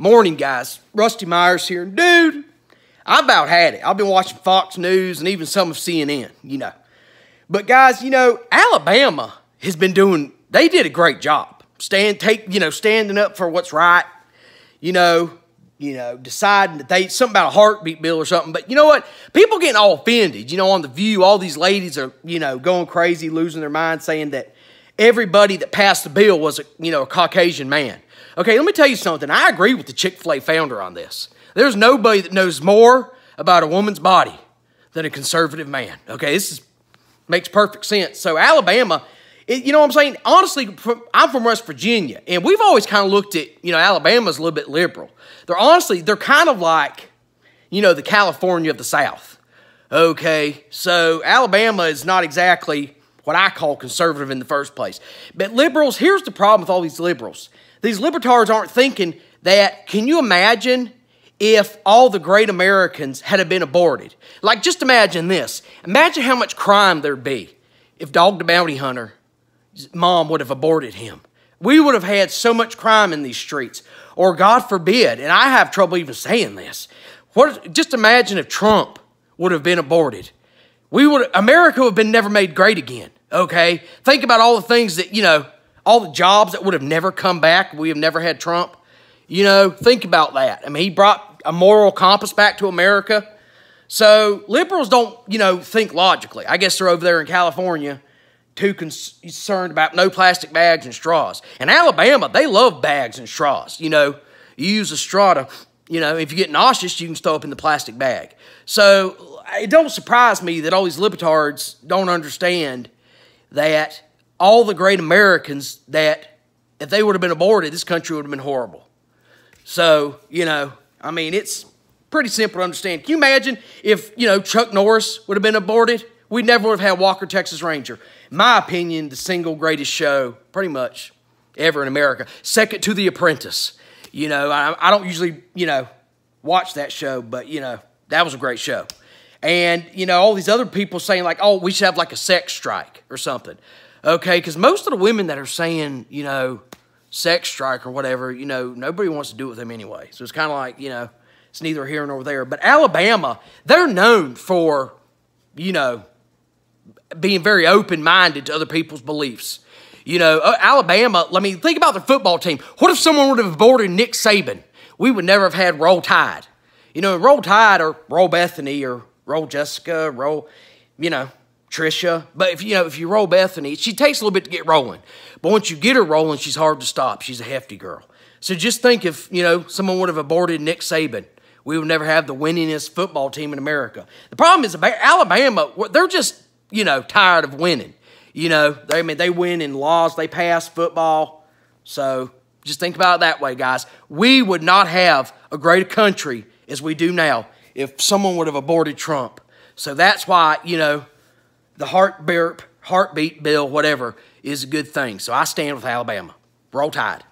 Morning, guys. Rusty Myers here. Dude, I about had it. I've been watching Fox News and even some of CNN, you know. But, guys, you know, Alabama has been doing, they did a great job. Stand, take, you know, standing up for what's right, you know, you know, deciding that they, something about a heartbeat bill or something. But you know what? People getting all offended, you know, on The View, all these ladies are, you know, going crazy, losing their mind, saying that everybody that passed the bill was, a, you know, a Caucasian man. Okay, let me tell you something. I agree with the Chick fil A founder on this. There's nobody that knows more about a woman's body than a conservative man. Okay, this is, makes perfect sense. So, Alabama, it, you know what I'm saying? Honestly, I'm from West Virginia, and we've always kind of looked at, you know, Alabama's a little bit liberal. They're honestly, they're kind of like, you know, the California of the South. Okay, so Alabama is not exactly what I call conservative in the first place. But liberals, here's the problem with all these liberals. These libertarians aren't thinking that, can you imagine if all the great Americans had been aborted? Like, just imagine this. Imagine how much crime there'd be if Dog the Bounty Hunter mom would have aborted him. We would have had so much crime in these streets. Or, God forbid, and I have trouble even saying this. What, just imagine if Trump would have been aborted. We would America would have been never made great again okay? Think about all the things that, you know, all the jobs that would have never come back. We have never had Trump. You know, think about that. I mean, he brought a moral compass back to America. So liberals don't, you know, think logically. I guess they're over there in California too concerned about no plastic bags and straws. In Alabama, they love bags and straws. You know, you use a straw to, you know, if you get nauseous, you can throw up in the plastic bag. So it don't surprise me that all these libertards don't understand that all the great Americans that if they would have been aborted, this country would have been horrible. So, you know, I mean, it's pretty simple to understand. Can you imagine if, you know, Chuck Norris would have been aborted? We never would have had Walker, Texas Ranger. In my opinion, the single greatest show, pretty much ever in America. Second to The Apprentice. You know, I, I don't usually, you know, watch that show, but, you know, that was a great show and you know all these other people saying like oh we should have like a sex strike or something okay because most of the women that are saying you know sex strike or whatever you know nobody wants to do it with them anyway so it's kind of like you know it's neither here nor there but alabama they're known for you know being very open-minded to other people's beliefs you know uh, alabama i mean think about the football team what if someone would have aborted nick saban we would never have had roll tide you know roll tide or roll bethany or roll Jessica, roll, you know, Trisha. But if you know, if you roll Bethany, she takes a little bit to get rolling. But once you get her rolling, she's hard to stop. She's a hefty girl. So just think if, you know, someone would have aborted Nick Saban. We would never have the winningest football team in America. The problem is Alabama, they're just, you know, tired of winning. You know, they I mean they win in laws, they pass football. So just think about it that way, guys. We would not have a great country as we do now if someone would have aborted Trump. So that's why, you know, the heartbeat bill, whatever, is a good thing. So I stand with Alabama. Roll Tide.